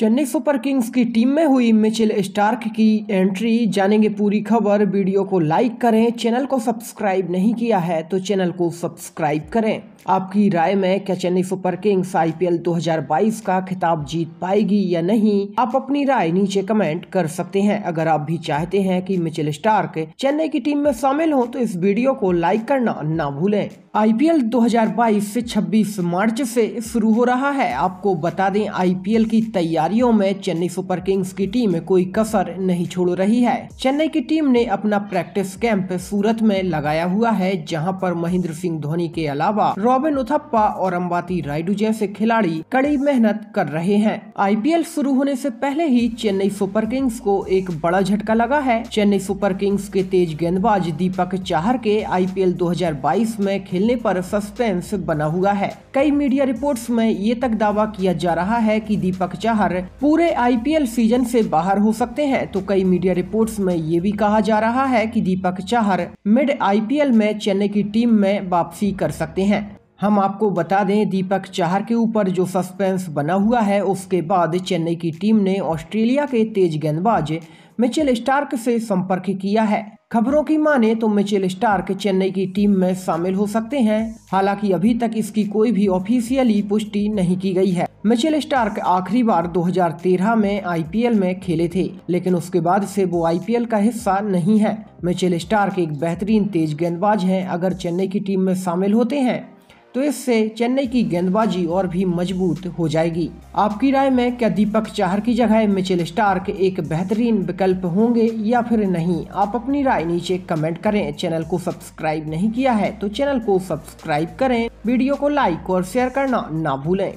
Chennai super kings की team में हुई मिचिल स्टार्क की एंट्री जानेंगे पूरी खबर वीडियो को लाइक करें चैनल को सब्सक्राइब नहीं किया है तो चैनल को सब्सक्राइब करें आपकी राय में क्या चेन्नई सुपर किंग्स आईपीएल 2022 का खिताब जीत पाएगी या नहीं आप अपनी राय नीचे कमेंट कर सकते हैं अगर आप भी चाहते हैं कि मिचिल स्टार्क चेन्नई की टीम में शामिल हो तो इस वीडियो को लाइक करना ना भूलें आईपीएल 2022 26 मार्च से शुरू हो रहा है आपको बता दें आईपीएल की तैयारियों में चेन्नई सुपर किंग्स की टीम कोई कसर नहीं छोड़ रही है चेन्नई की टीम ने अपना प्रैक्टिस कैंप सूरत में लगाया हुआ है जहां पर महेंद्र सिंह धोनी के अलावा रॉबिन उथप्पा और अम्बाती रायडू जैसे खिलाड़ी कड़ी मेहनत कर रहे हैं आई शुरू होने ऐसी पहले ही चेन्नई सुपर किंग्स को एक बड़ा झटका लगा है चेन्नई सुपर किंग्स के तेज गेंदबाज दीपक चाहर के आई पी में खेल मिलने पर सस्पेंस बना हुआ है कई मीडिया रिपोर्ट्स में ये तक दावा किया जा रहा है कि दीपक चाहर पूरे आईपीएल सीजन से बाहर हो सकते हैं तो कई मीडिया रिपोर्ट्स में ये भी कहा जा रहा है कि दीपक चाहर मिड आईपीएल में चेन्नई की टीम में वापसी कर सकते हैं हम आपको बता दें दीपक चाहर के ऊपर जो सस्पेंस बना हुआ है उसके बाद चेन्नई की टीम ने ऑस्ट्रेलिया के तेज गेंदबाज मिचेल स्टार्क से संपर्क किया है खबरों की माने तो मिचेल स्टार्क चेन्नई की टीम में शामिल हो सकते हैं हालांकि अभी तक इसकी कोई भी ऑफिशियली पुष्टि नहीं की गई है मिचेल स्टार्क आखिरी बार 2013 में आईपीएल में खेले थे लेकिन उसके बाद से वो आईपीएल का हिस्सा नहीं है मिचेल स्टार्क एक बेहतरीन तेज गेंदबाज हैं अगर चेन्नई की टीम में शामिल होते हैं तो इससे चेन्नई की गेंदबाजी और भी मजबूत हो जाएगी आपकी राय में क्या दीपक चाहर की जगह मिचेल स्टार्क एक बेहतरीन विकल्प होंगे या फिर नहीं आप अपनी राय नीचे कमेंट करें चैनल को सब्सक्राइब नहीं किया है तो चैनल को सब्सक्राइब करें वीडियो को लाइक और शेयर करना ना भूलें